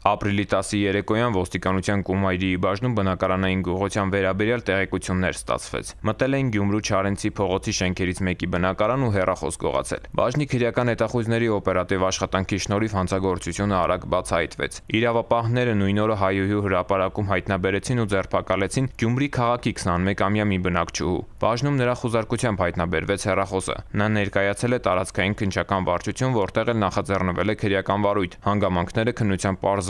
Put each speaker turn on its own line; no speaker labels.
Ապրիլի 10-ի երեկոյան ոստիկանության Կումայրիի բաժնում բնակարանային գողության վերաբերյալ տեղեկություններ ստացվեց։ Մտել էին Գյումրու Չարենցի փողոցի շենքերից մեկի բնակարան ու հեռախոս գողացել։ Բաժնի քրեական հետախույզների օպերատիվ աշխատանքի շնորհիվ հանցագործությունը արագ բացահայտվեց։ Իրավապահները նույն օրը հայոյու հրապարակում հայտնաբերեցին ու ձերբակալեցին Գյումրի քաղաքի 21-ամյա մի բնակչուհու։ Բաժնում նրա խուզարկությամբ հայտնաբերվեց հեռախոսը։ Նա ներկայացել է տարածքային քնչական վարչություն, որտեղ էլ նախաձեռնվել է քրեական վարույթ։ Հանգամանքները քննության պարզ